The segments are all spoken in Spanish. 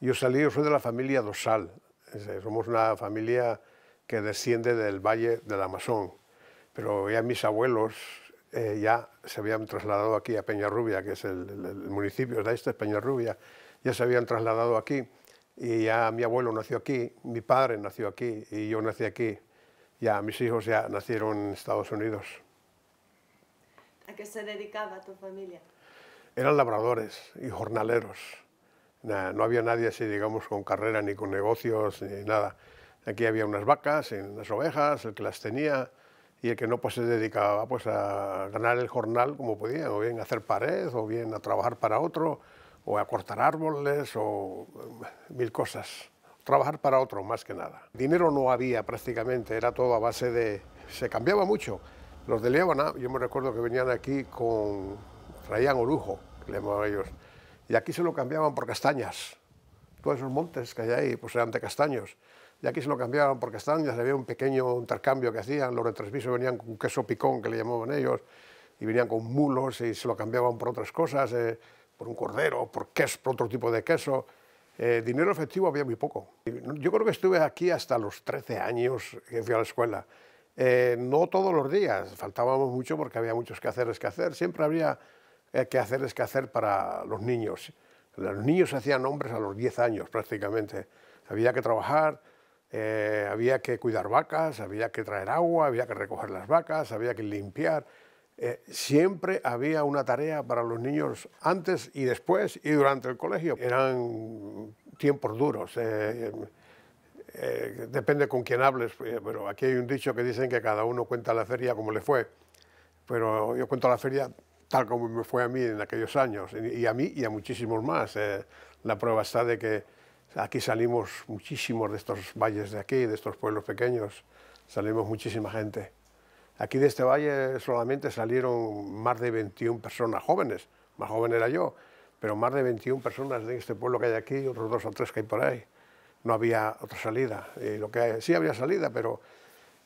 Yo salí, yo soy de la familia Dosal, eh, somos una familia que desciende del Valle del Amazón, pero ya mis abuelos eh, ya se habían trasladado aquí a Peñarrubia, que es el, el municipio de este, Peñarrubia, ya se habían trasladado aquí y ya mi abuelo nació aquí, mi padre nació aquí y yo nací aquí. Ya mis hijos ya nacieron en Estados Unidos. ¿A qué se dedicaba tu familia? Eran labradores y jornaleros no había nadie así, digamos, con carrera ni con negocios ni nada. Aquí había unas vacas, unas ovejas, el que las tenía y el que no pues, se dedicaba pues, a ganar el jornal como podía, o bien a hacer pared, o bien a trabajar para otro, o a cortar árboles, o eh, mil cosas. Trabajar para otro, más que nada. Dinero no había prácticamente, era todo a base de... Se cambiaba mucho. Los de Lévana, yo me recuerdo que venían aquí con... traían orujo, que le llamaban ellos y aquí se lo cambiaban por castañas. Todos esos montes que hay ahí pues eran de castaños. Y aquí se lo cambiaban por castañas, había un pequeño intercambio que hacían, los retransmisos venían con queso picón, que le llamaban ellos, y venían con mulos y se lo cambiaban por otras cosas, eh, por un cordero, por queso, por otro tipo de queso. Eh, dinero efectivo había muy poco. Yo creo que estuve aquí hasta los 13 años que fui a la escuela. Eh, no todos los días, faltábamos mucho porque había muchos quehaceres que hacer. Siempre había eh, qué hacerles que hacer para los niños. Los niños se hacían hombres a los 10 años prácticamente. Había que trabajar, eh, había que cuidar vacas, había que traer agua, había que recoger las vacas, había que limpiar. Eh, siempre había una tarea para los niños antes y después y durante el colegio. Eran tiempos duros. depende con quién hables, pero aquí hay un dicho que dicen que cada uno cuenta la feria como le fue, pero yo cuento la feria tal como me fue a mí en aquellos años, y a mí y a muchísimos más. Eh. la prueba está de que aquí salimos muchísimos de estos valles de aquí, de estos pueblos pequeños, salimos muchísima gente. Aquí de este valle solamente salieron más de 21 personas jóvenes, más joven era yo, pero más de 21 personas de este pueblo que hay aquí, otros dos o tres que hay por ahí. No había otra salida. lo que sí había salida, pero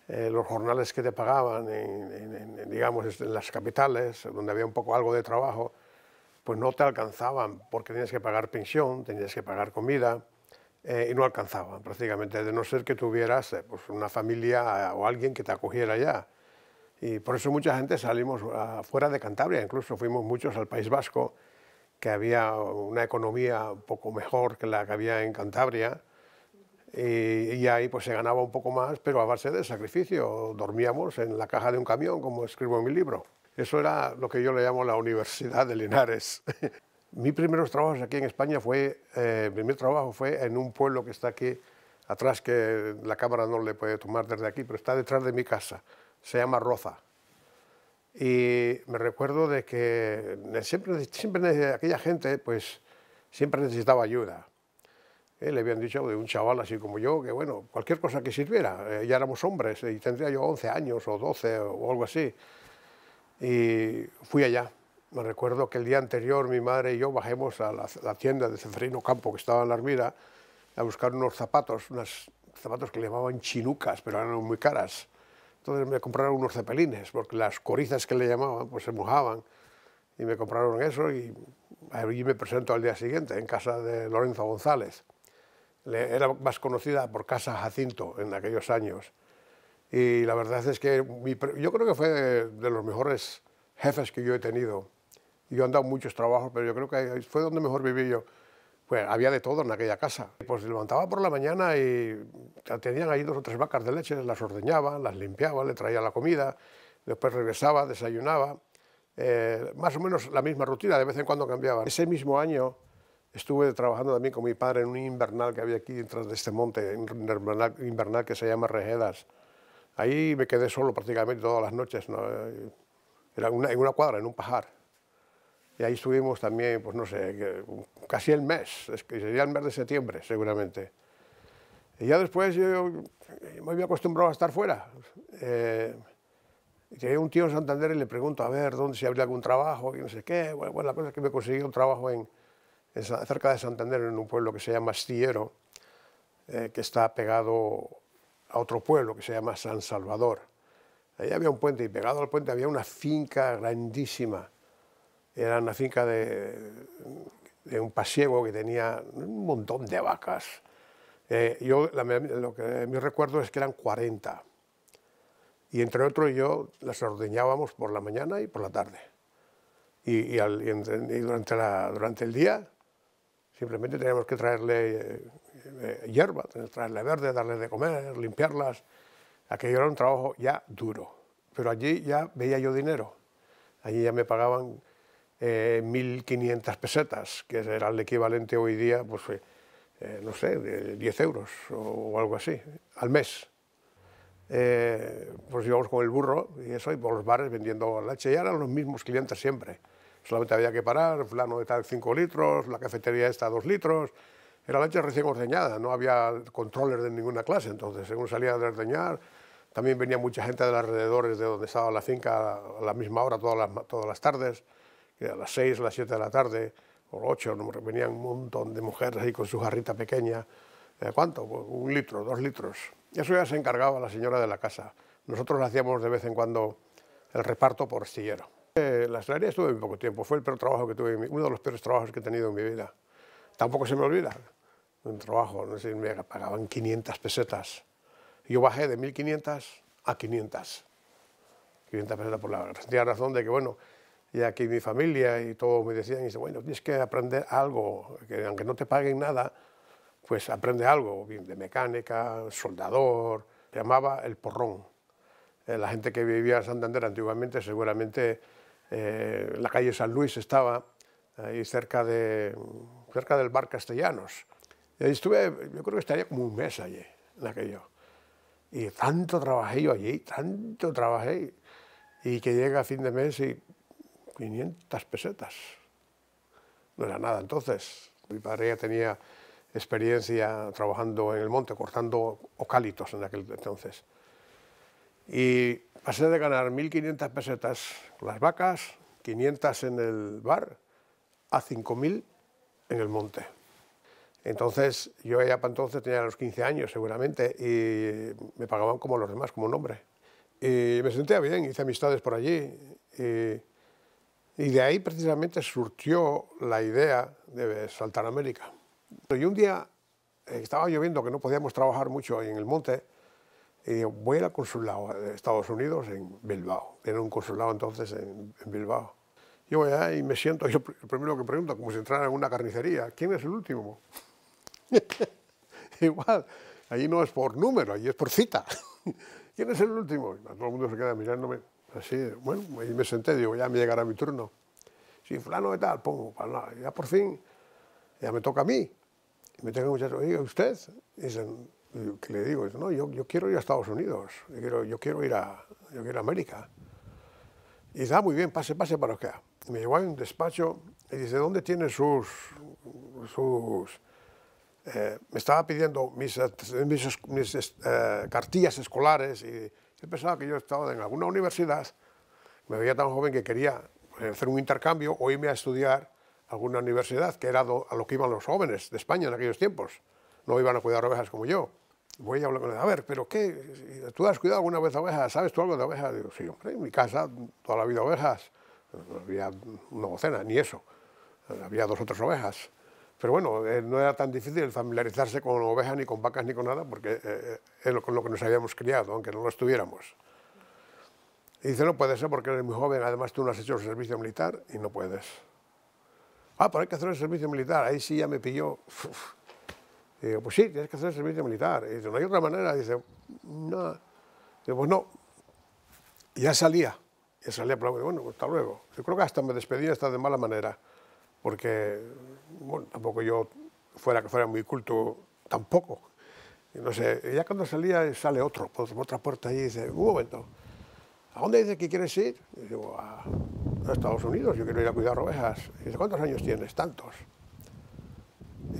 eh, los jornales que te pagaban, en, digamos, este, en las capitales, donde había un poco algo de trabajo, pues no te alcanzaban porque tenías que pagar pensión, tenías que pagar comida eh, y no alcanzaban prácticamente, de no ser que tuvieras eh, pues una familia o alguien que te acogiera ya. Y por eso mucha gente salimos ah, fuera de Cantabria, incluso fuimos muchos al País Vasco, que había una economía un poco mejor que la que había en Cantabria, eh, y, ahí pues se ganaba un poco más, pero a base de sacrificio. Dormíamos en la caja de un camión, como escribo en mi libro. Eso era lo que yo le llamo la Universidad de Linares. Mi primeros trabajos aquí en España fue, eh, mi primer trabajo fue en un pueblo que está aquí atrás, que la cámara no le puede tomar desde aquí, pero está detrás de mi casa. Se llama Roza. Y me recuerdo de que eh, siempre, siempre aquella gente, pues, siempre necesitaba ayuda. Eh, le habían dicho de un chaval así como yo, que bueno, cualquier cosa que sirviera, eh, ya éramos hombres y tendría yo 11 años o 12 o algo así. Y fui allá. Me recuerdo que el día anterior mi madre y yo bajemos a la, tienda de Ceferino Campo, que estaba en la Armida, a buscar unos zapatos, unos zapatos que le llamaban chinucas, pero eran muy caras. Entonces me compraron unos cepelines, porque las corizas que le llamaban, pues se mojaban. Y me compraron eso y allí me presento al día siguiente, en casa de Lorenzo González era más conocida por Casa Jacinto en aquellos años. Y la verdad es que yo creo que fue de, los mejores jefes que yo he tenido. Yo he andado muchos trabajos, pero yo creo que fue donde mejor viví yo. Pues había de todo en aquella casa. Pues levantaba por la mañana y tenían ahí dos o tres vacas de leche, las ordeñaba, las limpiaba, le traía la comida, después regresaba, desayunaba. Eh, más o menos la misma rutina, de vez en cuando cambiaba. Ese mismo año Estuve trabajando también con mi padre en un invernal que había aquí detrás de este monte, un invernal, que se llama Rejedas. Ahí me quedé solo prácticamente todas las noches, Era en una cuadra, en un pajar. Y ahí estuvimos también, pues no sé, casi el mes, sería el mes de septiembre seguramente. Y ya después yo, me había acostumbrado a estar fuera. Eh, llegué a un tío en Santander y le pregunto, a ver, ¿dónde se si algún trabajo? Y no sé qué. Bueno, bueno, la cosa es que me conseguí un trabajo en, cerca de Santander, en un pueblo que se llama Astillero, eh, que está pegado a otro pueblo que se llama San Salvador. Allí había un puente y pegado al puente había una finca grandísima. Era una finca de, un pasiego que tenía un montón de vacas. Eh, yo lo que me recuerdo es que eran 40. Y entre y yo las ordeñábamos por la mañana y por la tarde. Y, al, durante, la, durante el día Simplemente teníamos que traerle eh, eh, hierba, traerle verde, darle de comer, limpiarlas. Aquello era un trabajo ya duro. Pero allí ya veía yo dinero. Allí ya me pagaban 1.500 eh, pesetas, que era el equivalente hoy día, pues, no sé, de 10 euros o, algo así, al mes. pues íbamos con el burro y eso, y por los bares vendiendo leche. Y eran los mismos clientes siempre solamente había que parar, plano de tal cinco litros, la cafetería esta dos litros. Era leche recién ordeñada, no había controles de ninguna clase, entonces según salía de ordeñar, también venía mucha gente de los alrededores de donde estaba la finca a la misma hora todas las, todas las tardes, a las seis, a las 7 de la tarde, o 8, venían un montón de mujeres ahí con su jarrita pequeña. Eh, ¿Cuánto? Pues un litro, dos litros. Eso ya se encargaba la señora de la casa. Nosotros hacíamos de vez en cuando el reparto por sillero. Eh, la salaria estuve muy poco tiempo, fue el peor trabajo que tuve, uno de los peores trabajos que he tenido en mi vida. Tampoco se me olvida un trabajo, no sé, me pagaban 500 pesetas. Yo bajé de 1.500 a 500, 500 pesetas por la hora. Tenía razón de que, bueno, y aquí mi familia y todo me decían, y bueno, tienes que aprender algo, que aunque no te paguen nada, pues aprende algo, bien de mecánica, soldador, llamaba el porrón. Eh, la gente que vivía en Santander antiguamente seguramente eh, la calle San Luis estaba ahí cerca, de, cerca del bar Castellanos. Y estuve, yo creo que estaría como un mes allí, en aquello. Y tanto trabajé yo allí, tanto trabajé, y que llega a fin de mes y 500 pesetas. No era nada entonces. Mi padre ya tenía experiencia trabajando en el monte, cortando ocálitos en aquel entonces. Y pasé de ganar 1.500 pesetas con las vacas, 500 en el bar, a 5.000 en el monte. Entonces, yo ya para entonces tenía los 15 años seguramente y me pagaban como los demás, como un hombre. Y me sentía bien, hice amistades por allí. Y, de ahí precisamente surgió la idea de saltar a América. Y un día estaba lloviendo, que no podíamos trabajar mucho en el monte, y voy al consulado de Estados Unidos en Bilbao. Era un consulado entonces en, Bilbao. Yo voy allá y me siento, yo el primero que pregunto, como si entrara en una carnicería, ¿quién es el último? Igual, ahí no es por número, ahí es por cita. ¿Quién es el último? todo el mundo se queda mirándome así, bueno, ahí me senté, digo, ya me llegará mi turno. Sí, fulano de tal, pongo, para ya por fin, ya me toca a mí. Y me tengo muchachos, ¿usted? Eh, que le digo, yo, quiero ir a Estados Unidos, yo quiero, ir a, yo quiero a América. Y dice, ah, muy bien, pase, pase para acá. Y me llevó a un despacho y dice, ¿dónde tiene sus... sus eh, me estaba pidiendo mis, mis, eh, cartillas escolares y he pensaba que yo estaba en alguna universidad, me veía tan joven que quería hacer un intercambio o irme a estudiar a alguna universidad, que era a lo que iban los jóvenes de España en aquellos tiempos. No iban a cuidar ovejas como yo voy a hablar con él, a ver, pero ¿qué? ¿Tú has cuidado alguna vez ovejas? ¿Sabes tú algo de ovejas? Digo, sí, hombre, en mi casa toda la vida ovejas, no había una docena, ni eso, había dos o tres ovejas. Pero bueno, eh, no era tan difícil familiarizarse con ovejas, ni con vacas, ni con nada, porque eh, eh, es lo, con lo que nos habíamos criado, aunque no lo estuviéramos. Y dice, no puede ser porque eres muy joven, además tú no has hecho el servicio militar y no puedes. Ah, pero hay que hacer el servicio militar, ahí sí ya me pilló. Y digo, pues sí, tienes que hacer el servicio militar. Y dice, no hay otra manera. dice, no. pues no. ya salía. Ya salía, pero bueno, pues, hasta luego. Yo creo que hasta me despedí hasta de mala manera, porque bueno, tampoco yo fuera que fuera muy culto, tampoco. Y no sé, ya cuando salía sale otro, por pues, otra puerta y dice, un momento, ¿a dónde dices que quieres ir? Y digo, a, a Estados Unidos, yo quiero ir a cuidar ovejas. Y dice, ¿cuántos años tienes? Tantos.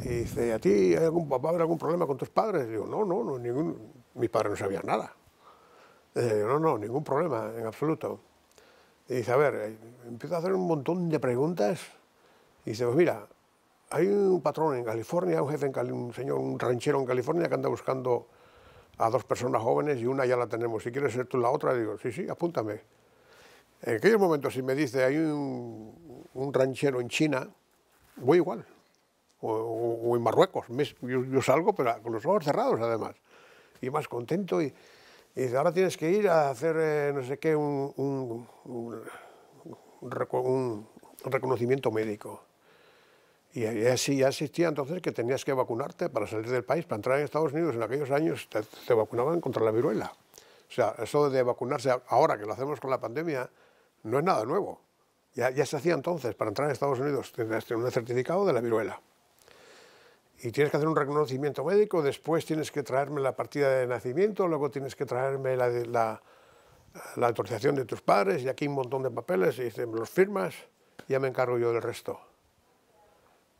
Y dice, ¿a ti hay algún, va a haber algún problema con tus padres? Y digo, no, no, no ningún, mis padres no sabían nada. Y digo, no, no, ningún problema, en absoluto. Y dice, a ver, eh, empiezo a hacer un montón de preguntas. Y dice, pues mira, hay un patrón en California, un jefe, en un señor, un ranchero en California que anda buscando a dos personas jóvenes y una ya la tenemos. Si quieres ser tú la otra, digo, sí, sí, apúntame. En aquellos momentos, si me dice, hay un, un ranchero en China, voy igual o, en Marruecos. Yo, salgo, pero con los ojos cerrados además, y más contento. Y, y ahora tienes que ir a hacer, eh, no sé qué, un, reconocimiento médico. Y así ya existía entonces que tenías que vacunarte para salir del país, para entrar en Estados Unidos en aquellos años te, vacunaban contra la viruela. O sea, eso de vacunarse ahora que lo hacemos con la pandemia no es nada nuevo. Ya, ya se hacía entonces, para entrar en Estados Unidos tenías que tener un certificado de la viruela y tienes que hacer un reconocimiento médico, después tienes que traerme la partida de nacimiento, luego tienes que traerme la, la, autorización de tus padres, y aquí un montón de papeles, y dicen, los firmas, ya me encargo yo del resto.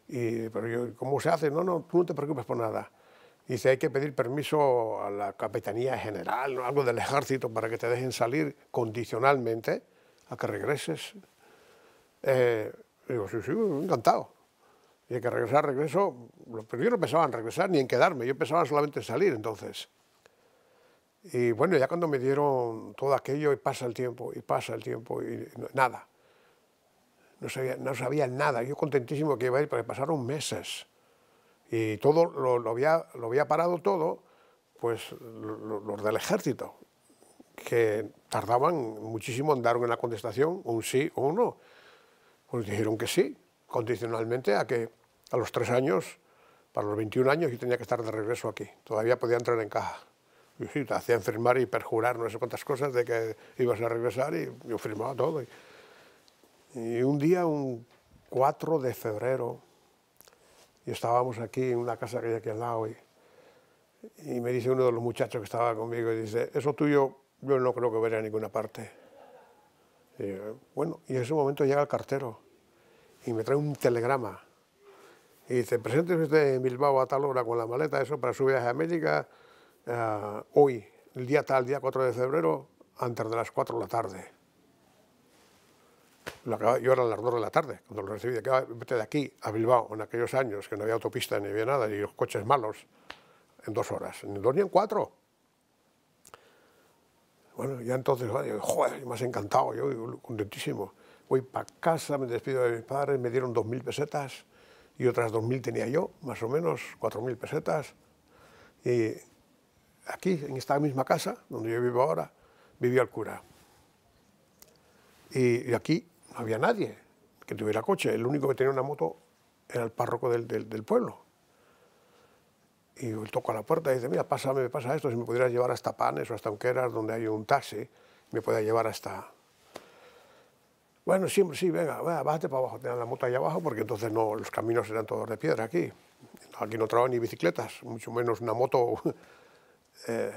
Y, pero yo, ¿cómo se hace? No, no, tú no te preocupes por nada. Dice, hay que pedir permiso a la Capitanía General, algo del ejército, para que te dejen salir condicionalmente a que regreses. Eh, digo, sí, sí, encantado. Y hay que regresar, regreso, pero yo no pensaba en regresar ni en quedarme, yo pensaba solamente en salir entonces. Y bueno, ya cuando me dieron todo aquello y pasa el tiempo, y pasa el tiempo, y nada. No sabía, no sabía nada, yo contentísimo que iba a ir, porque pasaron meses. Y todo, lo, había, lo había parado todo, pues los del ejército, que tardaban muchísimo en dar una contestación, un sí o un no. Pues dijeron que sí, condicionalmente a que a los tres años, para los 21 años, yo tenía que estar de regreso aquí. Todavía podía entrar en caja. Y sí, te hacían firmar y perjurar no sé cuántas cosas de que ibas a regresar y yo firmaba todo. Y, un día, un 4 de febrero, y estábamos aquí en una casa que hay aquí al lado y, me dice uno de los muchachos que estaba conmigo, y dice, eso tuyo yo no creo que vaya a ninguna parte. bueno, y en ese momento llega el cartero y me trae un telegrama y dice, preséntese usted en Bilbao a tal hora con la maleta, eso, para su viaje a América, ah, hoy, el día tal, día 4 de febrero, antes de las 4 de la tarde. Yo era a las 2 de la tarde, cuando lo recibí, vete de aquí a Bilbao, en aquellos años, que no había autopista ni había nada, y los coches malos, en dos horas, en dos ni en cuatro. Bueno, ya entonces, joder, me has encantado, yo contentísimo. Voy para casa, me despido de mis padres, me dieron 2.000 pesetas, y otras 2.000 tenía yo, más o menos 4.000 pesetas. Y aquí, en esta misma casa, donde yo vivo ahora, vivía el cura. Y, aquí no había nadie que tuviera coche, el único que tenía una moto era el párroco del, del, pueblo. Y él a la puerta y dice, mira, pásame, me pasa esto, si me pudieras llevar hasta Panes o hasta Unqueras, donde hay un taxi, me pueda llevar hasta, bueno, siempre sí, venga, bájate para abajo, tengan la moto allá abajo, porque entonces no, los caminos eran todos de piedra aquí. Aquí no traba ni bicicletas, mucho menos una moto. eh,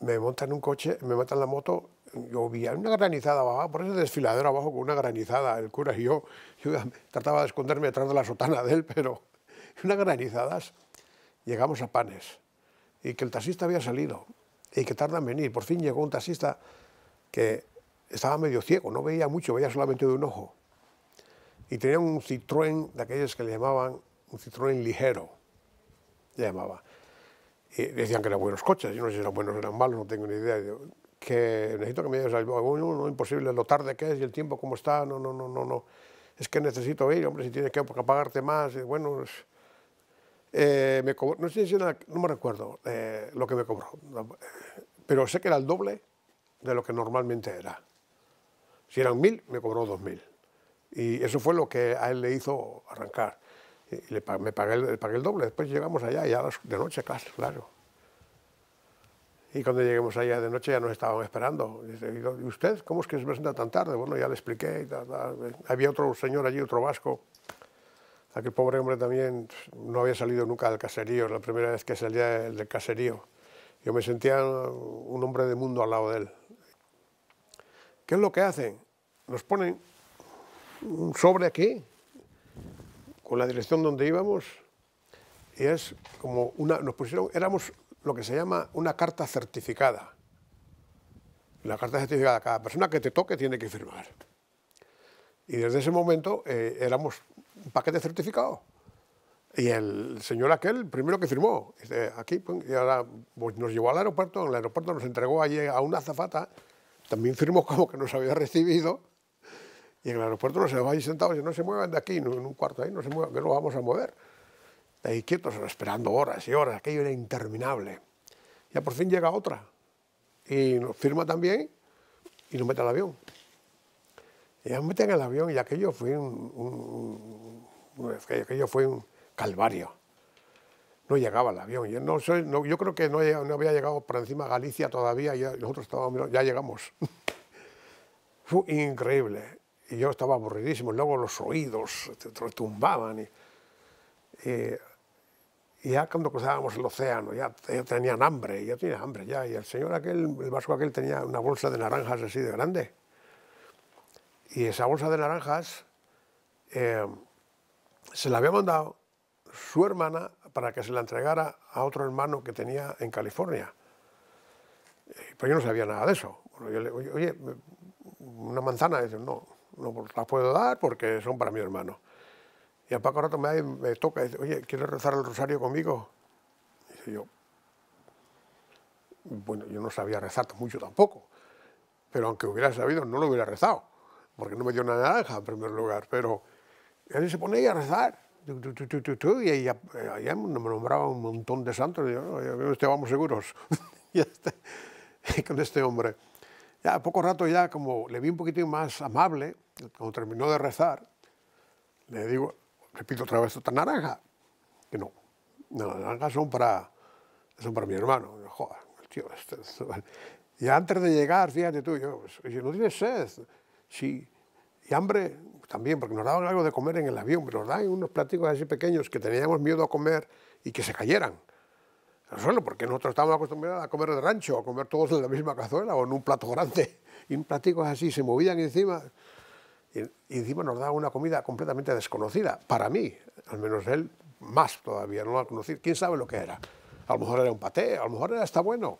me montan un coche, me matan la moto, yo vi una granizada abajo, por ese desfiladero abajo con una granizada, el cura y yo, yo trataba de esconderme detrás de la sotana de él, pero una granizadas, llegamos a Panes, y que el taxista había salido, y que tardan en venir. Por fin llegó un taxista que estaba medio ciego, no veía mucho, veía solamente de un ojo. Y tenía un Citroën de aquellos que le llamaban un Citroën ligero, le llamaba. Y decían que eran buenos coches, yo no sé si eran buenos o eran malos, no tengo ni idea. que necesito que me digas algo, no, imposible, lo tarde que es y el tiempo como está, no, no, no, no, no. Es que necesito ir, hombre, si tienes que apagarte más, bueno, eh, no sé si no me recuerdo eh, lo que me cobró, pero sé que era el doble de lo que normalmente era. Si eran mil, me cobró dos mil. Y eso fue lo que a él le hizo arrancar. le, me pagué, el doble. Después llegamos allá, ya de noche, claro. Y cuando lleguemos allá de noche ya nos estaban esperando. Y, usted cómo es que se presenta tan tarde? Bueno, ya le expliqué. Había otro señor allí, otro vasco. Aquel pobre hombre también no había salido nunca del caserío. La primera vez que salía del caserío. Yo me sentía un hombre de mundo al lado de él. ¿Qué es lo que hacen? Nos ponen un sobre aquí, con la dirección donde íbamos, y es como una, nos pusieron, éramos lo que se llama una carta certificada. La carta certificada, cada persona que te toque tiene que firmar. Y desde ese momento eh, éramos un paquete certificado. Y el señor aquel, primero que firmó, aquí, y ahora pues, nos llevó al aeropuerto, en el aeropuerto nos entregó allí a una azafata también firmó como que nos había recibido y en el aeropuerto nos va ahí sentados y no se muevan de aquí, en un cuarto ahí, no se muevan, que no vamos a mover. De ahí quietos, esperando horas y horas, aquello era interminable. Ya por fin llega otra y nos firma también y nos mete al avión. Y ya nos meten al avión y aquello fue un aquello fue un calvario no llegaba el avión. Yo, no yo creo que no, había llegado por encima Galicia todavía, ya, nosotros estábamos, ya llegamos. Fue increíble. Y yo estaba aburridísimo, luego los oídos retumbaban tumbaban. Y, ya cuando cruzábamos el océano, ya, tenían hambre, ya tenía hambre ya. Y el señor aquel, el vasco aquel, tenía una bolsa de naranjas así de grande. Y esa bolsa de naranjas eh, se la había mandado su hermana para que se la entregara a otro hermano que tenía en California. Eh, pero yo no sabía nada de eso. oye, una manzana, dice, no, no pues la puedo dar porque son para mi hermano. Y al poco rato me, toca dice, oye, ¿quieres rezar el rosario conmigo? yo, bueno, yo no sabía rezar mucho tampoco, pero aunque hubiera sabido, no lo hubiera rezado, porque no me dio una naranja en primer lugar, pero él se pone ahí a rezar y ella, me nombraba un montón de santos, y yo, este vamos seguros, este, y con este hombre. Ya, a poco rato ya, como le vi un poquitín más amable, cuando terminó de rezar, le digo, repito otra vez, ¿esta naranja? Que no, no las naranjas son para, son para mi hermano. Yo, joder, tío, este, y antes de llegar, fíjate tú, yo, ¿no tienes sed? Sí. ¿Y hambre? también, porque nos daban algo de comer en el avión, pero nos daban unos platicos así pequeños que teníamos miedo a comer y que se cayeran. Solo porque nosotros estábamos acostumbrados a comer de rancho, a comer todos en la misma cazuela o en un plato grande. Y un platico así, se movían encima. Y, encima nos daban una comida completamente desconocida, para mí, al menos él más todavía, no ha conocido ¿Quién sabe lo que era? A lo mejor era un paté, a lo mejor era hasta bueno.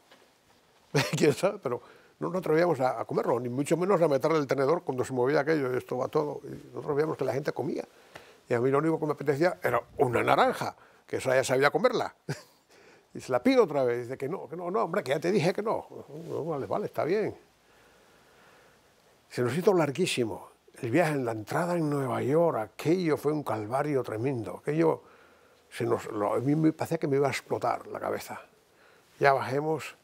¿Quién sabe? Pero no nos atrevíamos a, comerlo, ni mucho menos a meterle el tenedor cuando se movía aquello, y esto va todo. Y nosotros veíamos que la gente comía. Y a mí lo único que me apetecía era una naranja, que esa ya sabía comerla. y se la pido otra vez, dice que no, que no, no, hombre, que ya te dije que no. vale, vale, está bien. Se nos hizo larguísimo. El viaje, en la entrada en Nueva York, aquello fue un calvario tremendo. Aquello, se nos, a mí me parecía que me iba a explotar la cabeza. Ya bajemos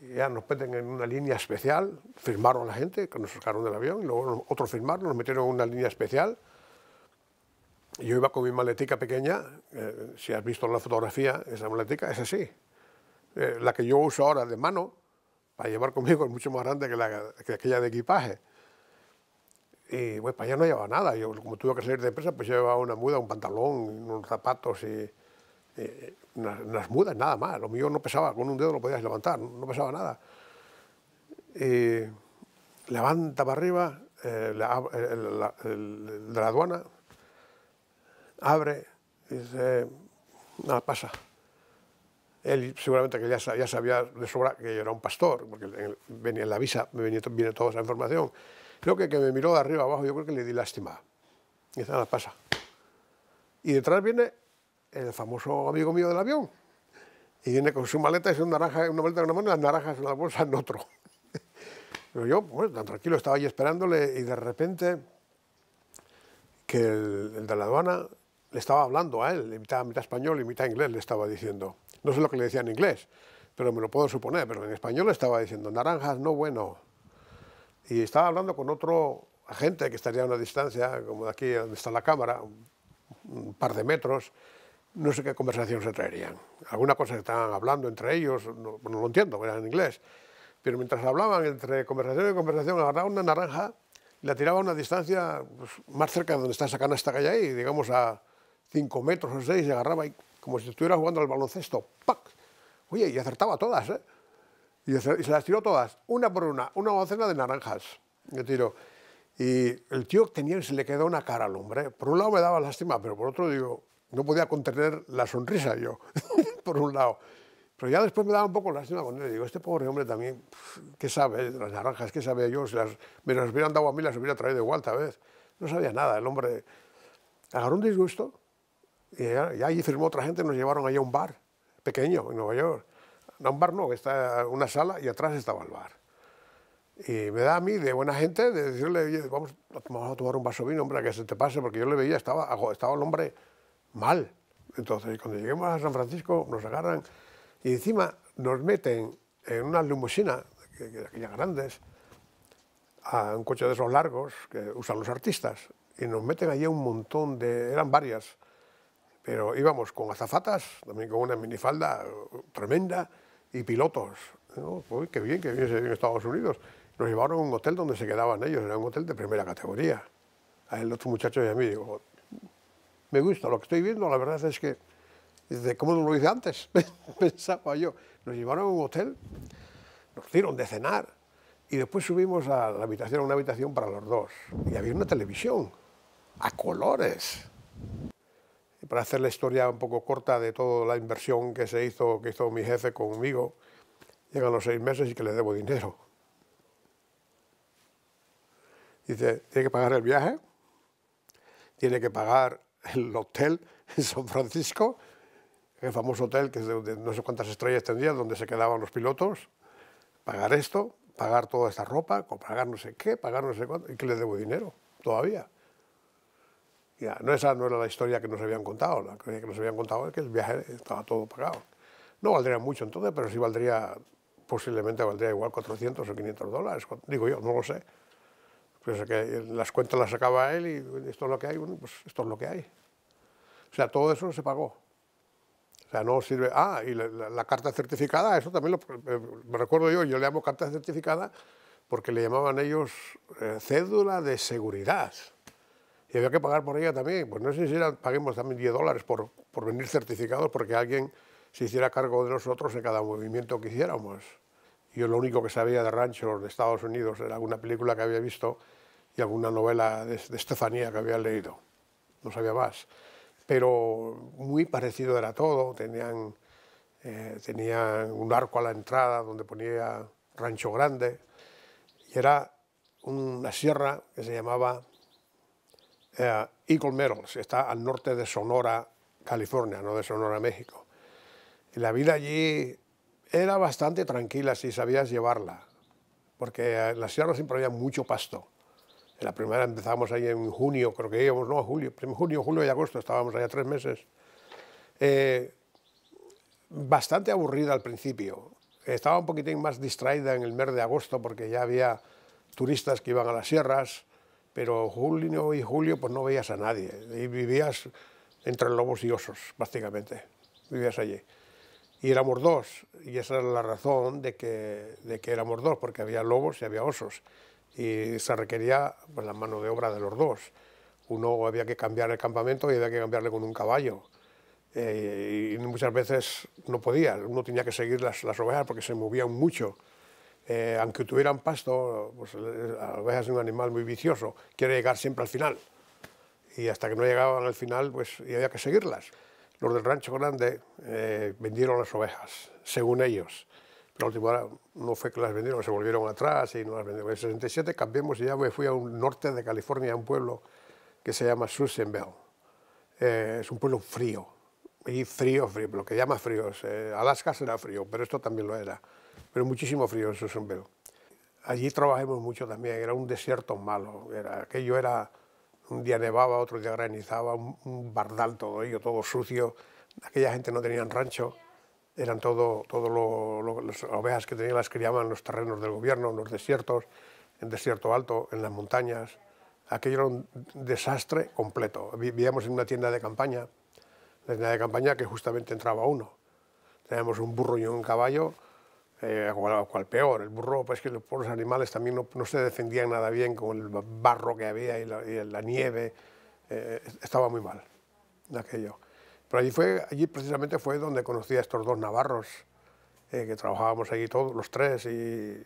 ya nos meten en una línea especial, firmaron la gente, que nos sacaron del avión, luego otros firmaron, nos metieron en una línea especial. Yo iba con mi maletica pequeña, eh, si has visto la fotografía, esa maletica es así. Eh, la que yo uso ahora de mano, para llevar conmigo, es mucho más grande que, la, que aquella de equipaje. Y pues para allá no llevaba nada, yo como tuve que salir de empresa, pues llevaba una muda, un pantalón, unos zapatos y las mudas, nada más. Lo mío no pesaba, con un dedo lo podías levantar, no pesaba nada. Eh, levanta para arriba, eh, la, eh, el, de la aduana, abre, y dice, nada, pasa. Él seguramente que ya, ya sabía de sobra que era un pastor, porque en, venía en la visa, me viene toda esa información. Creo que, que me miró de arriba abajo, yo creo que le di lástima. Y dice, nada, pasa. Y detrás viene el famoso amigo mío del avión, y viene con su maleta, es una naranja, una maleta en una mano, las naranjas en la bolsa en otro. Pero yo, bueno, tan tranquilo, estaba ahí esperándole y de repente que el, de la aduana le estaba hablando a él, mitad, mitad español y mitad inglés le estaba diciendo. No sé lo que le decía en inglés, pero me lo puedo suponer, pero en español le estaba diciendo, naranjas no bueno. Y estaba hablando con otro agente que estaría a una distancia, como de aquí donde está la cámara, un par de metros, no sé qué conversación se traerían. Alguna cosa que estaban hablando entre ellos, no, lo entiendo, era en inglés. Pero mientras hablaban entre conversación y conversación, agarraba una naranja la tiraba a una distancia pues, más cerca de donde está esa canasta que hay ahí, digamos a cinco metros o seis, y agarraba y, como si estuviera jugando al baloncesto. ¡Pac! Oye, y acertaba todas, ¿eh? Y, se las tiró todas, una por una, una docena de naranjas. tiro. Y el tío tenía, se le quedó una cara al hombre. Por un lado me daba lástima, pero por otro digo, no podía contener la sonrisa yo, por un lado. Pero ya después me daba un poco lástima con él. Digo, este pobre hombre también, ¿qué sabe las naranjas? ¿Qué sabía yo? Si las, me las hubieran dado a mí, las hubiera traído igual tal vez. No sabía nada. El hombre agarró un disgusto y, allí firmó otra gente. Nos llevaron allá a un bar pequeño en Nueva York. No, un bar no, que está una sala y atrás estaba el bar. Y me da a mí de buena gente de decirle, vamos, a tomar un vaso de vino, hombre, a que se te pase, porque yo le veía, estaba, estaba el hombre mal. Entonces, cuando lleguemos a San Francisco, nos agarran y encima nos meten en una limusina, que, aquellas grandes, a un coche de esos largos que usan los artistas, y nos meten allí un montón de... eran varias, pero íbamos con azafatas, también con una minifalda uh, tremenda, y pilotos. qué bien, qué bien se en Estados Unidos. Nos llevaron a un hotel donde se quedaban ellos, era un hotel de primera categoría. A él, otro muchacho y a mí, digo, me gusta lo que estoy viendo, la verdad es que, desde ¿cómo no lo hice antes? Pensaba yo. Nos llevaron a un hotel, nos dieron de cenar y después subimos a la habitación, a una habitación para los dos. Y había una televisión, a colores. para hacer la historia un poco corta de toda la inversión que se hizo, que hizo mi jefe conmigo, llegan los seis meses y que le debo dinero. Dice, tiene que pagar el viaje, tiene que pagar el hotel en San Francisco, el famoso hotel que es no sé cuántas estrellas tendría, donde se quedaban los pilotos, pagar esto, pagar toda esta ropa, pagar no sé qué, pagar no sé cuánto, y que les debo dinero todavía. Ya, no esa no era la historia que nos habían contado, la historia que nos habían contado es que el viaje estaba todo pagado. No valdría mucho entonces, pero sí valdría, posiblemente valdría igual 400 o 500 dólares, digo yo, no lo sé. Pues, que las cuentas las sacaba él y esto es lo que hay, pues esto es lo que hay. O sea, todo eso se pagó. O sea, no sirve... Ah, y la, carta certificada, eso también lo, eh, me recuerdo yo, yo le llamo carta certificada porque le llamaban ellos eh, cédula de seguridad. Y había que pagar por ella también. Pues no sé si paguemos también 10 dólares por, por venir certificados porque alguien se hiciera cargo de nosotros en cada movimiento que hiciéramos. Yo lo único que sabía de ranchos de Estados Unidos era una película que había visto y alguna novela de, Estefanía que había leído, no sabía más. Pero muy parecido era todo, tenían, eh, tenían un arco a la entrada donde ponía Rancho Grande y era una sierra que se llamaba eh, Eagle Meadows, está al norte de Sonora, California, no de Sonora, México. Y la vida allí era bastante tranquila si sabías llevarla, porque en eh, la sierra siempre había mucho pasto la primera empezábamos ahí en junio, creo que íbamos, no, julio, junio, julio y agosto, estábamos allá tres meses. Eh, bastante aburrida al principio. Estaba un poquitín más distraída en el mes de agosto porque ya había turistas que iban a las sierras, pero junio y julio pues no veías a nadie. vivías entre lobos y osos, básicamente. Vivías allí. Y éramos dos, y esa era la razón de que, de que éramos dos, porque había lobos y había osos y se requería pues, la mano de obra de los dos. Uno había que cambiar el campamento y había que cambiarle con un caballo. Eh, y muchas veces no podía, uno tenía que seguir las, las ovejas porque se movían mucho. Eh, aunque tuvieran pasto, pues, eh, la oveja es un animal muy vicioso, quiere llegar siempre al final. Y hasta que no llegaban al final, pues había que seguirlas. Los del rancho grande vendieron las ovejas, según ellos. La última no fue que las vendieron, se volvieron atrás y no las vendieron. En el 67 cambiamos y ya me fui a un norte de California, a un pueblo que se llama Susanville Eh, es un pueblo frío, y frío, frío, lo que llama fríos. Eh, Alaska será frío, pero esto también lo era. Pero muchísimo frío en Bell. Allí trabajamos mucho también, era un desierto malo. Era, aquello era, un día nevaba, otro día granizaba, un, bardal todo ello, todo sucio. Aquella gente no tenían rancho eran todo, todo las ovejas que tenían las criaban en los terrenos del gobierno, en los desiertos, en desierto alto, en las montañas. Aquello era un desastre completo. Vivíamos en una tienda de campaña, la tienda de campaña que justamente entraba uno. Teníamos un burro y un caballo, eh, cual, peor. El burro, pues que los animales también no, se defendían nada bien con el barro que había y la, nieve. Eh, estaba muy mal aquello allí, fue, allí precisamente fue donde conocí a estos dos navarros, eh, que trabajábamos allí todos los tres, y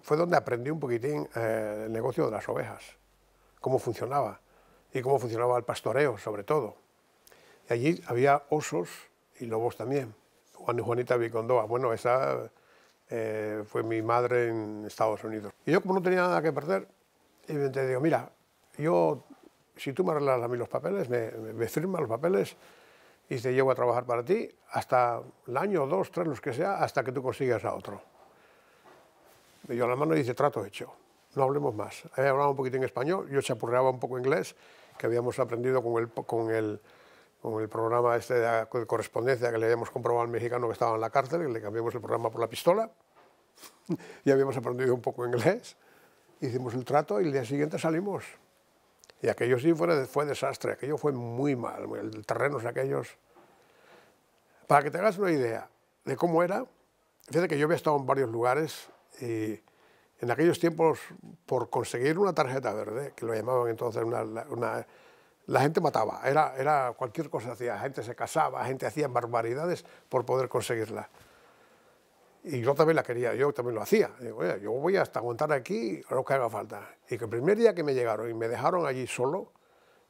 fue donde aprendí un poquitín eh, el negocio de las ovejas, cómo funcionaba, y cómo funcionaba el pastoreo, sobre todo. Y allí había osos y lobos también. Juan y Juanita Vicondoa, bueno, esa eh, fue mi madre en Estados Unidos. Y yo como no tenía nada que perder, y me digo, mira, yo, si tú me arreglas a mí los papeles, me, me los papeles, y te llevo a trabajar para ti hasta el año, dos, tres, los que sea, hasta que tú consigas a otro. Me dio a la mano dice, trato hecho, no hablemos más. Había hablado un poquito en español, yo chapurreaba un poco inglés, que habíamos aprendido con el, con el, con el programa este de, de correspondencia que le habíamos comprobado al mexicano que estaba en la cárcel, y le cambiamos el programa por la pistola, y habíamos aprendido un poco inglés, hicimos el trato y el día siguiente salimos. Y aquello sí fue, desastre, aquello fue muy mal, el terreno es aquellos. Para que te hagas una idea de cómo era, fíjate que yo había estado en varios lugares y en aquellos tiempos por conseguir una tarjeta verde, que lo llamaban entonces una, la gente mataba, era, era cualquier cosa hacía, la gente se casaba, gente hacía barbaridades por poder conseguirla. Y yo también la quería, yo también lo hacía. Digo, Oye, yo voy hasta aguantar aquí lo que haga falta. Y que el primer día que me llegaron y me dejaron allí solo,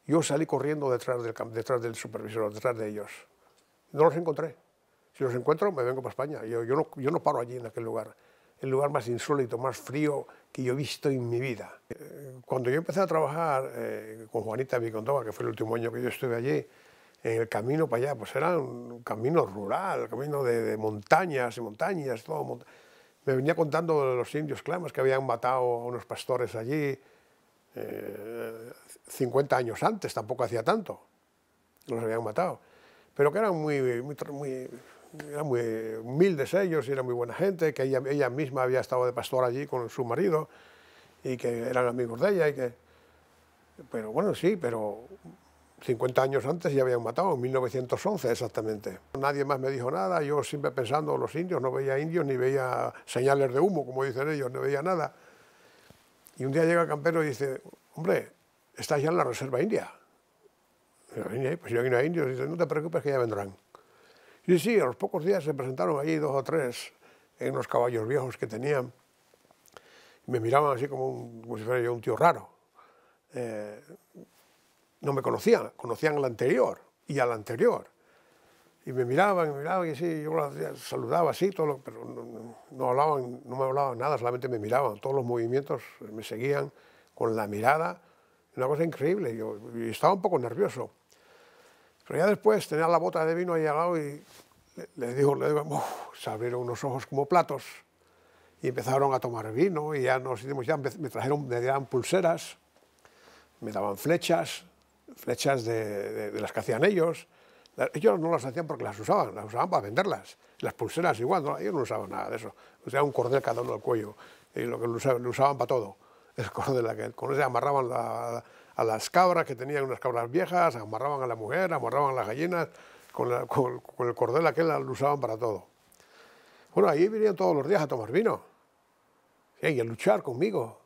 yo salí corriendo detrás del, detrás del supervisor, detrás de ellos. No los encontré. Si los encuentro, me vengo para España. Yo, yo, no, yo no paro allí en aquel lugar. El lugar más insólito, más frío que yo he visto en mi vida. Eh, cuando yo empecé a trabajar eh, con Juanita contaba que fue el último año que yo estuve allí, en el camino para allá, pues era un camino rural, camino de, montañas y montañas, todo. me venía contando los indios clamas que habían matado a unos pastores allí eh, 50 años antes, tampoco hacía tanto, los habían matado, pero que eran muy, muy, muy humildes ellos y eran muy buena gente, que ella, ella misma había estado de pastor allí con su marido y que eran amigos de ella y que... Pero bueno, sí, pero 50 años antes ya habían matado, en 1911 exactamente. Nadie más me dijo nada, yo siempre pensando los indios, no veía indios ni veía señales de humo, como dicen ellos, no veía nada. Y un día llega el campero y dice, hombre, estás ya en la reserva india. Pues yo, aquí no hay indios, no te preocupes que ya vendrán. Y sí, a los pocos días se presentaron allí dos o tres en eh, unos caballos viejos que tenían. Y me miraban así como, un, tío raro. Eh, no me conocían, conocían al anterior y al anterior. Y me miraban, me miraban y así, yo saludaba así, todo pero no, hablaban, no me hablaban nada, solamente me miraban, todos los movimientos me seguían con la mirada, una cosa increíble, yo estaba un poco nervioso. Pero ya después tenía la bota de vino ahí al lado y le, digo, le digo se abrieron unos ojos como platos y empezaron a tomar vino y ya nos hicimos, ya me trajeron, me daban pulseras, me daban flechas, flechas de, las que hacían ellos. Ellos no las hacían porque las usaban, las usaban para venderlas. Las pulseras igual, ellos no usaban nada de eso. O sea, un cordel cada uno al cuello, y lo que usaban, para todo. El cordel aquel. Con amarraban a las cabras, que tenían unas cabras viejas, amarraban a la mujer, amarraban a las gallinas, con, con, el cordel aquel lo usaban para todo. Bueno, ahí venían todos los días a tomar vino y a luchar conmigo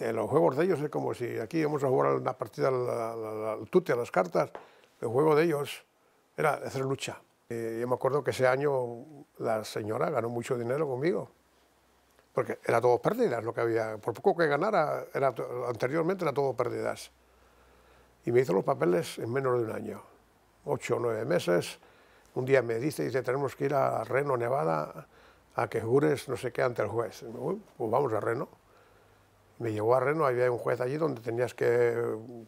los juegos de ellos es como si aquí vamos a jugar una partida al, tute, a las cartas. El juego de ellos era hacer lucha. Y yo me acuerdo que ese año la señora ganó mucho dinero conmigo, porque era todo pérdidas lo que había. Por poco que ganara, era, anteriormente era todo pérdidas. Y me hizo los papeles en menos de un año, ocho o nueve meses. Un día me dice, dice, tenemos que ir a Reno, Nevada, a que jures no sé qué ante el juez. pues vamos a Reno me llevó a Reno, había un juez allí donde tenías que eh,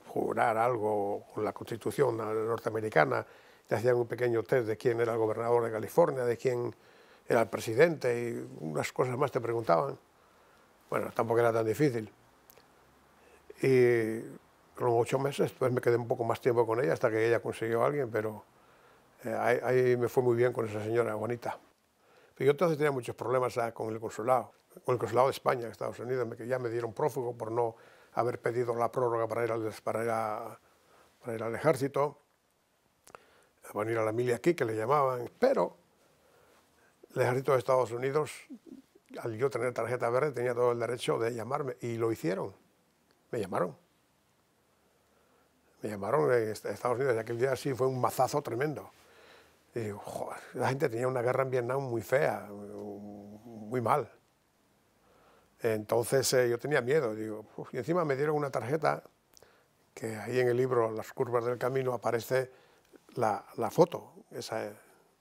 jurar algo con la constitución norteamericana, te hacían un pequeño test de quién era el gobernador de California, de quién era el presidente y unas cosas más te preguntaban. Bueno, tampoco era tan difícil. Y con ocho meses, pues me quedé un poco más tiempo con ella hasta que ella consiguió a alguien, pero eh, ahí, me fue muy bien con esa señora, bonita. Pero yo entonces tenía muchos problemas ah, con el consulado o el Consulado de España Estados Unidos, que ya me dieron prófugo por no haber pedido la prórroga para ir al, para ir al ejército, ir a la milia aquí, que le llamaban, pero el ejército de Estados Unidos, al yo tener tarjeta verde, tenía todo el derecho de llamarme, y lo hicieron, me llamaron. Me llamaron en Estados Unidos, y aquel día sí fue un mazazo tremendo. la gente tenía una guerra en Vietnam muy fea, muy mal. Entonces eh, yo tenía miedo, digo, y encima me dieron una tarjeta que ahí en el libro Las curvas del camino aparece la, foto, esa eh,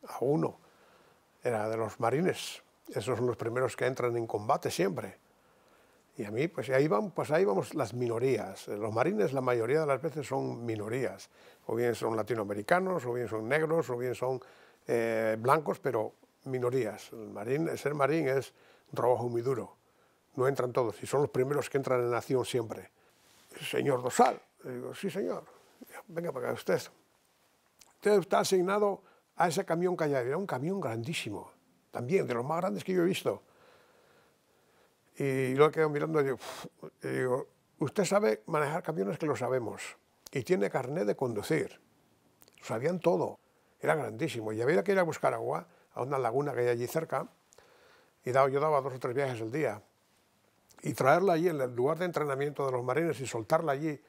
a uno, era de los marines, esos son los primeros que entran en combate siempre. Y a mí, pues ahí, van, pues ahí vamos las minorías. Los marines la mayoría de las veces son minorías, o bien son latinoamericanos, o bien son negros, o bien son eh, blancos, pero minorías. El marín, ser marín es rojo trabajo muy duro no entran todos, y son los primeros que entran en nación siempre. Señor Dosal, digo, sí señor, venga para acá usted. Usted está asignado a ese camión que era un camión grandísimo, también de los más grandes que yo he visto. Y lo he quedado mirando digo, usted sabe manejar camiones que lo sabemos, y tiene carnet de conducir. Lo sabían todo, era grandísimo, y había que ir a buscar agua a una laguna que hay allí cerca, y yo daba dos o tres viajes al día y traerla allí en el lugar de entrenamiento de los marines y soltarla allí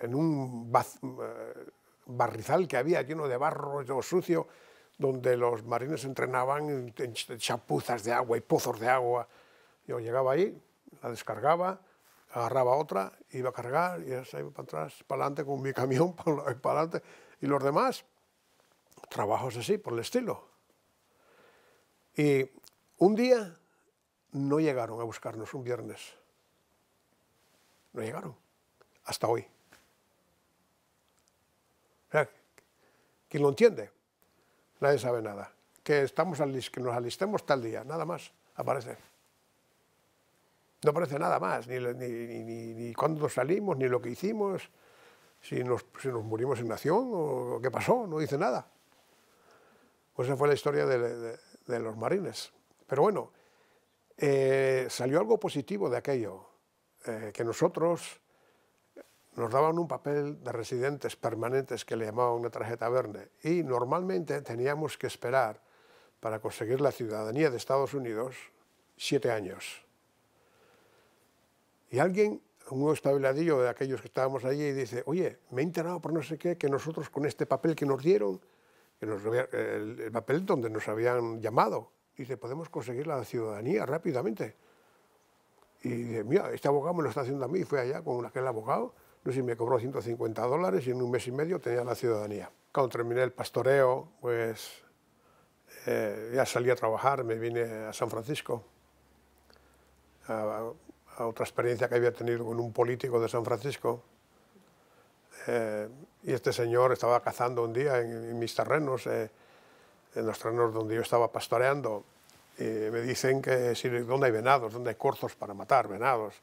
en un eh, barrizal que había lleno de barro, sucio, donde los marines entrenaban en chapuzas de agua y pozos de agua. Yo llegaba ahí, la descargaba, agarraba otra, iba a cargar y se iba para atrás, para adelante con mi camión, para adelante. Y los demás, trabajos así, por el estilo. Y un día no llegaron a buscarnos un viernes. No llegaron. Hasta hoy. ¿Quién lo entiende? Nadie sabe nada. Que, estamos que nos alistemos tal día, nada más aparece. No aparece nada más, ni, ni, cuándo salimos, ni lo que hicimos, si nos, murimos en nación o, qué pasó, no dice nada. Pues esa fue la historia de los marines. Pero bueno, eh, salió algo positivo de aquello, eh, que nosotros nos daban un papel de residentes permanentes que le llamaban una tarjeta verde y normalmente teníamos que esperar para conseguir la ciudadanía de Estados Unidos siete años. Y alguien, un estabiladillo de aquellos que estábamos allí, y dice, oye, me he enterado por no sé qué que nosotros con este papel que nos dieron, el papel donde nos habían llamado, y dice, podemos conseguir la ciudadanía rápidamente. Y dice, mira, este abogado me lo está haciendo a mí, y fue allá con aquel abogado, no sé si me cobró 150 dólares y en un mes y medio tenía la ciudadanía. Cuando terminé el pastoreo, pues eh, ya salí a trabajar, me vine a San Francisco, a, otra experiencia que había tenido con un político de San Francisco. Eh, y este señor estaba cazando un día en, mis terrenos. Eh, en los terrenos donde yo estaba pastoreando, me dicen que si, dónde hay venados, dónde hay corzos para matar venados.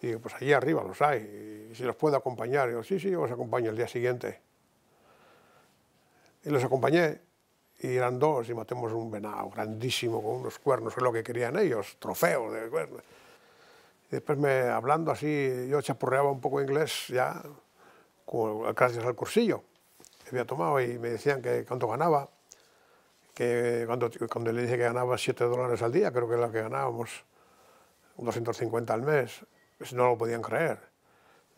Y digo, pues allí arriba los hay, y si los puedo acompañar. Y digo, sí, sí, yo os acompaño el día siguiente. Y los acompañé, y eran dos, y matemos un venado grandísimo con unos cuernos, es lo que querían ellos, trofeos de cuernos. Y después me, hablando así, yo chapurreaba un poco inglés ya, gracias al cursillo que había tomado, y me decían que cuánto ganaba que cuando, cuando le dije que ganaba 7 dólares al día, creo que era lo que ganábamos, 250 al mes, pues no lo podían creer.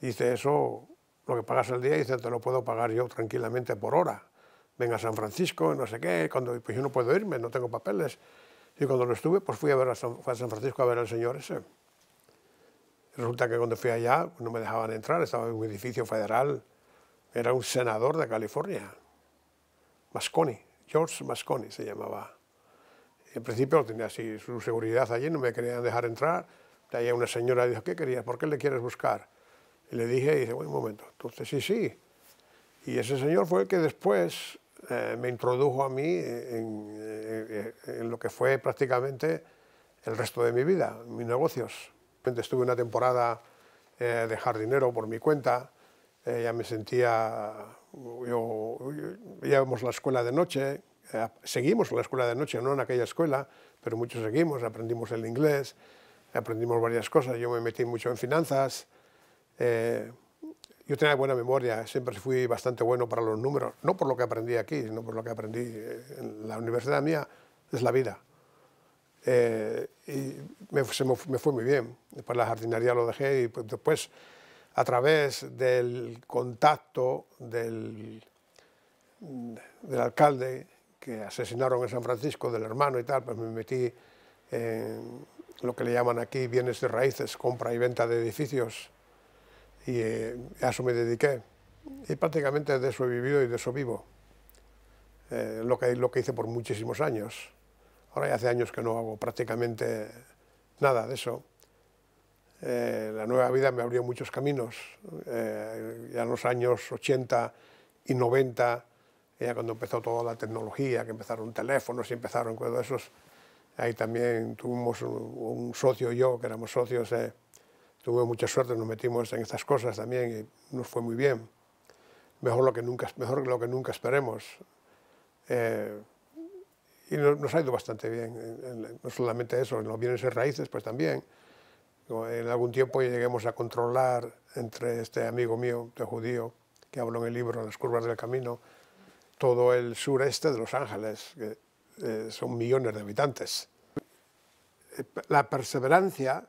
Dice, eso, lo que pagas al día, dice, te lo puedo pagar yo tranquilamente por hora. Venga a San Francisco, no sé qué, cuando, pues yo no puedo irme, no tengo papeles. Y cuando lo estuve, pues fui a, ver San, fui a San Francisco a ver al señor ese. Resulta que cuando fui allá pues no me dejaban entrar, estaba en un edificio federal, era un senador de California, Masconi. George Masconi se llamaba. En principio tenía así su seguridad allí, no me querían dejar entrar. De ahí una señora dijo, ¿qué querías? ¿Por qué le quieres buscar? Y le dije, y dice, un momento. Entonces, sí, sí. Y ese señor fue el que después eh, me introdujo a mí eh, en, lo que fue prácticamente el resto de mi vida, mis negocios. Estuve una temporada eh, de jardinero por mi cuenta, ya me sentía yo, la escuela de noche, eh, seguimos la escuela de noche, no en aquella escuela, pero muchos seguimos, aprendimos el inglés, aprendimos varias cosas, yo me metí mucho en finanzas, eh, yo tenía buena memoria, siempre fui bastante bueno para los números, no por lo que aprendí aquí, sino por lo que aprendí eh, en la universidad mía, es la vida. y me, fue muy bien, después la jardinería lo dejé y pues, después a través del contacto del, del, alcalde que asesinaron en San Francisco, del hermano y tal, pues me metí en lo que le llaman aquí bienes de raíces, compra y venta de edificios, y eh, a eso me dediqué. Y prácticamente de eso he vivido y de eso vivo, eh, lo, que, lo que hice por muchísimos años. Ahora ya hace años que no hago prácticamente nada de eso. Eh, la nueva vida me abrió muchos caminos. Eh, ya en los años 80 y 90, ya cuando empezó toda la tecnología, que empezaron teléfonos y empezaron todo eso, ahí también tuvimos un, socio y yo, que éramos socios, eh, tuve mucha suerte, nos metimos en estas cosas también y nos fue muy bien. Mejor lo que nunca, mejor lo que nunca esperemos. y nos ha ido bastante bien, no solamente eso, en los bienes raíces, pues también en algún tiempo lleguemos a controlar entre este amigo mío, de este judío, que habló en el libro Las curvas del camino, todo el sureste de Los Ángeles, que eh, son millones de habitantes. La perseverancia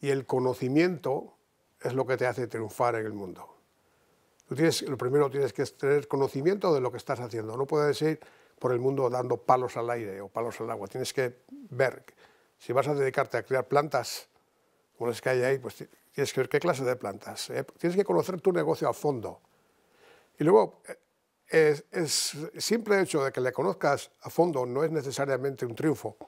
y el conocimiento es lo que te hace triunfar en el mundo. lo primero tienes que tener conocimiento de lo que estás haciendo. No puedes ir por el mundo dando palos al aire o palos al agua. Tienes que ver. Si vas a dedicarte a crear plantas, pues que hay ahí, pues tienes que ver qué clase de plantas. ¿eh? Tienes que conocer tu negocio a fondo. Y luego, eh, es, simple hecho de que le conozcas a fondo no es necesariamente un triunfo.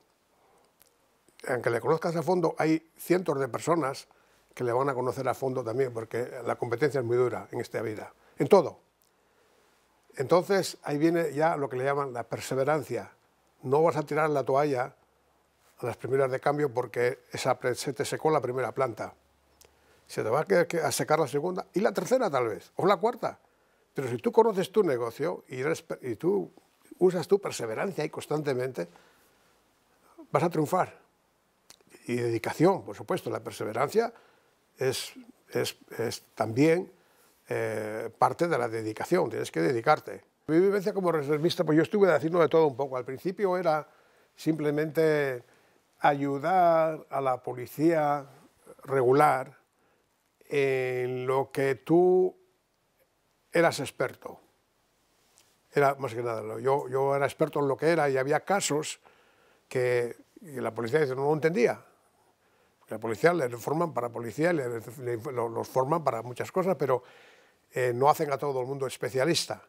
Aunque le conozcas a fondo, hay cientos de personas que le van a conocer a fondo también, porque la competencia es muy dura en esta vida, en todo. Entonces, ahí viene ya lo que le llaman la perseverancia. No vas a tirar la toalla las primeras de cambio porque esa se te secó la primera planta. Se te va a secar la segunda y la tercera tal vez, o la cuarta. Pero si tú conoces tu negocio y, y tú usas tu perseverancia y constantemente, vas a triunfar. Y dedicación, por supuesto, la perseverancia es, es, también eh, parte de la dedicación, tienes que dedicarte. Mi vivencia como reservista, pues yo estuve haciendo de todo un poco. Al principio era simplemente ayudar a la policía regular en lo que tú eras experto. Era más que nada, yo, yo era experto en lo que era y había casos que la policía dice, no lo entendía. La policía le forman para policía, le, los forman para muchas cosas, pero eh, no hacen a todo el mundo especialista.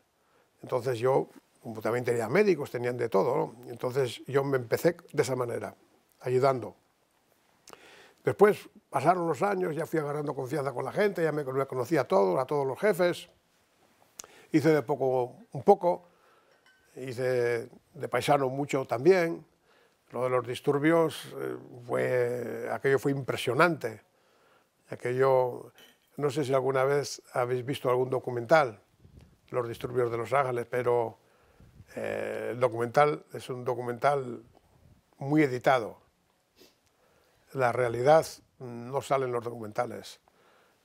Entonces yo, como también tenía médicos, tenían de todo, entonces yo me empecé de esa manera ayudando. Después pasaron los años, ya fui agarrando confianza con la gente, ya me, conocí conocía a todos, a todos los jefes. Hice de poco un poco, hice de paisano mucho también. Lo de los disturbios eh, fue, aquello fue impresionante. Aquello, no sé si alguna vez habéis visto algún documental, los disturbios de Los Ángeles, pero eh, el documental es un documental muy editado la realidad no sale en los documentales.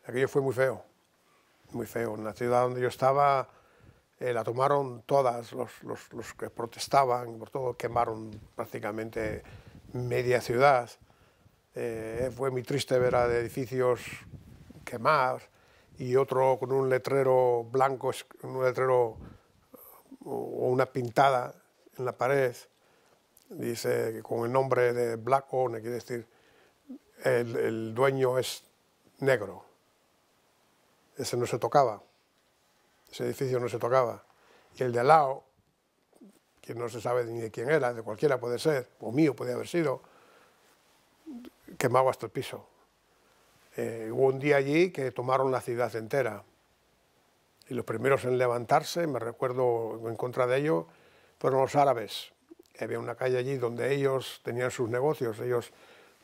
Aquello fue muy feo, muy feo. En la ciudad donde yo estaba eh, la tomaron todas, los, los, que protestaban, por todo, quemaron prácticamente media ciudad. Eh, fue muy triste ver a edificios quemados y otro con un letrero blanco, un letrero o una pintada en la pared, dice con el nombre de Black Own, quiere decir el, dueño es negro. Ese no se tocaba, ese edificio no se tocaba. Y el de al lado, que no se sabe ni de quién era, de cualquiera puede ser, o mío puede haber sido, quemado hasta el piso. Eh, hubo un día allí que tomaron la ciudad entera. Y los primeros en levantarse, me recuerdo en contra de ello, fueron los árabes. Había una calle allí donde ellos tenían sus negocios, ellos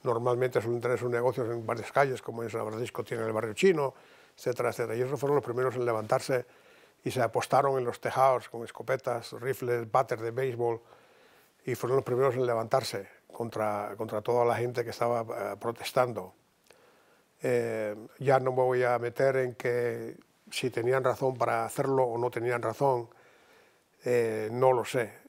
normalmente suelen tener sus negocios en varias calles, como en San Francisco tiene el barrio chino, etcétera, etcétera. Y esos fueron los primeros en levantarse y se apostaron en los tejados con escopetas, rifles, bates de béisbol, y fueron los primeros en levantarse contra, contra toda la gente que estaba eh, protestando. Eh, ya no me voy a meter en que si tenían razón para hacerlo o no tenían razón, eh, no lo sé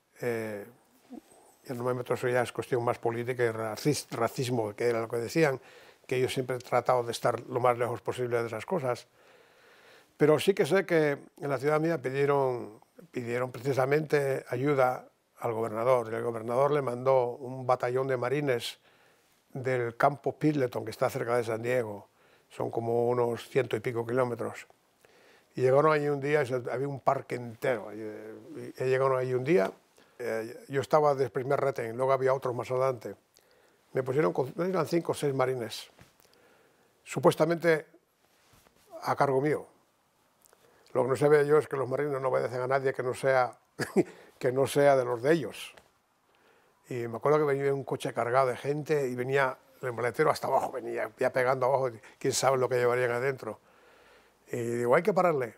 no me meto eso ya es cuestión más política y racismo, que era lo que decían, que yo siempre he tratado de estar lo más lejos posible de esas cosas. Pero sí que sé que en la ciudad mía pidieron, pidieron precisamente ayuda al gobernador. Y el gobernador le mandó un batallón de marines del campo Pidleton, que está cerca de San Diego. Son como unos ciento y pico kilómetros. Y llegaron allí un día, había un parque entero. Y llegaron allí un día eh, yo estaba del primer retén, luego había otros más adelante. Me pusieron, con, eran cinco o seis marines, supuestamente a cargo mío. Lo que no sabía yo es que los marinos no obedecen a nadie que no sea, que no sea de los de ellos. Y me acuerdo que venía un coche cargado de gente y venía el maletero hasta abajo, venía ya pegando abajo, quién sabe lo que llevarían adentro. Y digo, hay que pararle.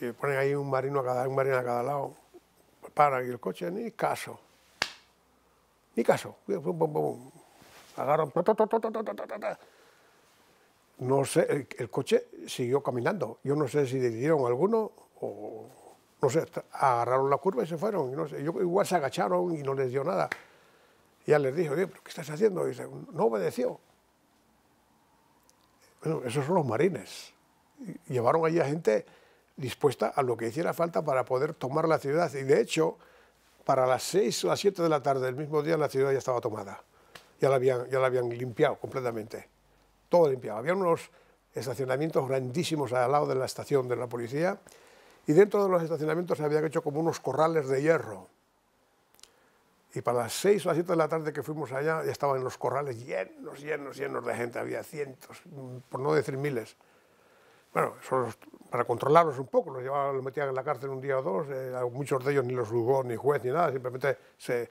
Y ponen ahí un marino a cada, un marino a cada lado y el coche, ni caso. Ni caso. Agarraron… no sé, el, coche siguió caminando. Yo no sé si decidieron alguno o no sé, agarraron la curva y se fueron. yo, igual se agacharon y no les dio nada. ya les dije, ¿qué estás haciendo? no obedeció. esos son los marines. Llevaron allí a gente dispuesta a lo que hiciera falta para poder tomar la ciudad. Y de hecho, para las 6 o las 7 de la tarde del mismo día la ciudad ya estaba tomada. Ya la habían, ya la habían limpiado completamente. Todo limpiado. Había unos estacionamientos grandísimos al lado de la estación de la policía y dentro de los estacionamientos se habían hecho como unos corrales de hierro. Y para las 6 o las 7 de la tarde que fuimos allá ya estaban los corrales llenos, llenos, llenos de gente. Había cientos, por no decir miles. Bueno, son para controlarlos un poco, los, llevaban, los metían en la cárcel un día o dos, eh, muchos de ellos ni los juzgó ni juez ni nada, simplemente se,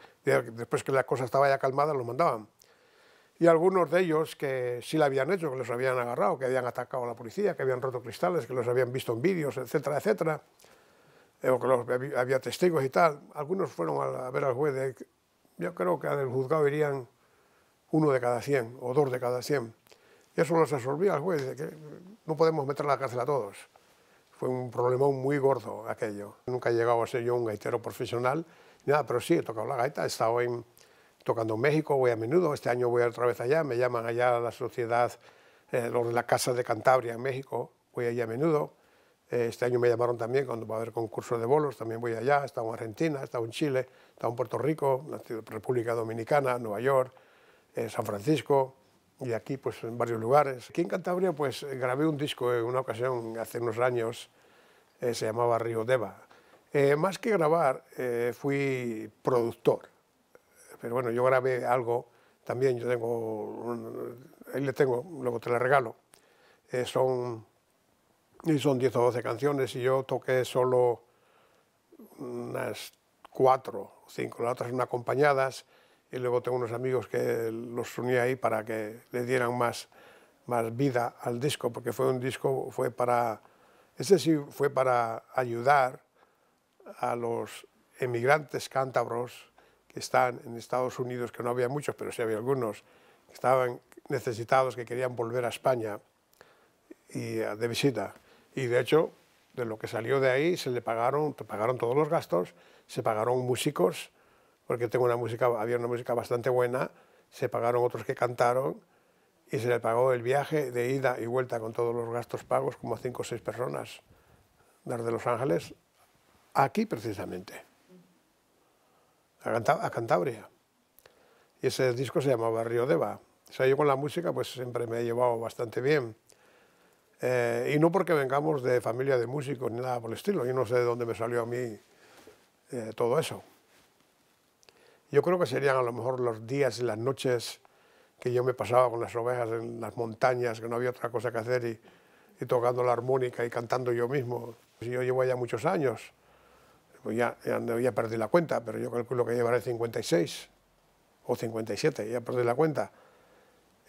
después que la cosa estaba ya calmada los mandaban. Y algunos de ellos que sí la habían hecho, que los habían agarrado, que habían atacado a la policía, que habían roto cristales, que los habían visto en vídeos, etcétera, etcétera, eh, o que había testigos y tal, algunos fueron a, ver al juez, yo creo que al juzgado irían uno de cada cien o dos de cada cien. Y eso los absorbía al juez, de que no podemos meter a la cárcel a todos. Fue un problema muy gordo aquello. Nunca he llegado a ser yo un gaitero profesional, nada, pero sí, he tocado la gaita, he estado tocando en México, voy a menudo, este año voy otra vez allá, me llaman allá a la sociedad, eh, los de la Casa de Cantabria en México, voy allá a menudo. Eh, este año me llamaron también cuando va a haber concurso de bolos, también voy allá, he estado en Argentina, he estado en Chile, he estado en Puerto Rico, República Dominicana, Nueva York, eh, San Francisco, y aquí pues en varios lugares. Aquí en Cantabria pues grabé un disco en una ocasión hace unos años, eh, se llamaba Río Deva. Eh, más que grabar, eh, fui productor, pero bueno, yo grabé algo también, yo tengo, ahí le tengo, luego te la regalo, son, son 10 o 12 canciones y yo toqué solo unas 4 o 5, las otras son acompañadas, y luego tengo unos amigos que los uní ahí para que le dieran más, más vida al disco, porque fue un disco, fue para, ese sí fue para ayudar a los emigrantes cántabros que están en Estados Unidos, que no había muchos, pero sí había algunos, que estaban necesitados, que querían volver a España y, eh, de visita. Y de hecho, de lo que salió de ahí, se le pagaron, pagaron todos los gastos, se pagaron músicos, porque tengo una música, había una música bastante buena, se pagaron otros que cantaron y se le pagó el viaje de ida y vuelta con todos los gastos pagos, como a cinco o seis personas, desde Los Ángeles, aquí precisamente, a, Cantabria. Y ese disco se llamaba Río Deva. O sea, yo con la música pues siempre me he llevado bastante bien. Eh, y no porque vengamos de familia de músicos ni nada por el estilo, yo no sé de dónde me salió a mí eh, todo eso. Yo creo que serían a lo mejor los días y las noches que yo me pasaba con las ovejas en las montañas, que no había otra cosa que hacer, y, tocando la armónica y cantando yo mismo. Yo llevo allá muchos años, pues ya, perdí la cuenta, pero yo calculo que llevaré 56 o 57, ya perdí la cuenta.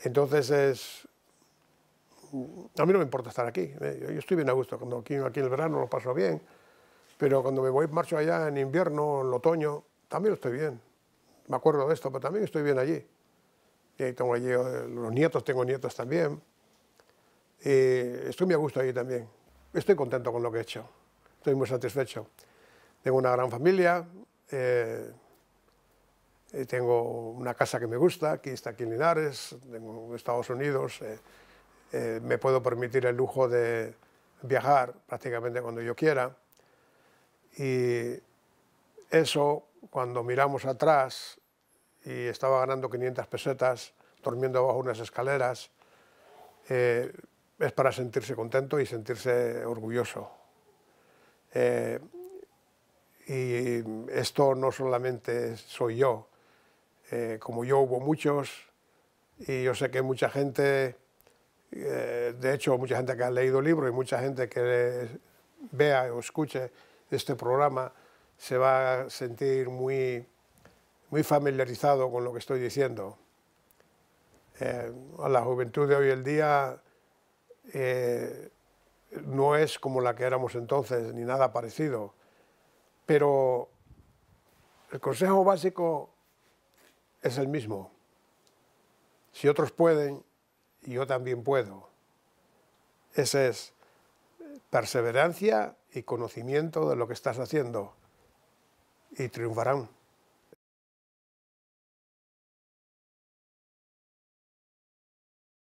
Entonces es... A mí no me importa estar aquí, ¿eh? yo estoy bien a gusto, cuando aquí, en el verano lo paso bien, pero cuando me voy, marcho allá en invierno, en otoño, también estoy bien me acuerdo de esto, pero también estoy bien allí. Y tengo allí eh, los nietos, tengo nietos también. Y estoy muy a gusto allí también. Estoy contento con lo que he hecho. Estoy muy satisfecho. Tengo una gran familia. Eh, tengo una casa que me gusta, aquí está aquí en Linares, tengo Estados Unidos, eh, me puedo permitir el lujo de viajar prácticamente cuando yo quiera. Y eso, cuando miramos atrás, y estaba ganando 500 pesetas, durmiendo bajo unas escaleras, eh, es para sentirse contento y sentirse orgulloso. Eh, y esto no solamente soy yo, eh, como yo hubo muchos, y yo sé que mucha gente, de hecho mucha gente que ha leído el libro y mucha gente que vea o escuche este programa, se va a sentir muy muy familiarizado con lo que estoy diciendo. Eh, a la juventud de hoy en día eh, no es como la que éramos entonces, ni nada parecido. Pero el consejo básico es el mismo. Si otros pueden, yo también puedo. Ese es perseverancia y conocimiento de lo que estás haciendo. Y triunfarán.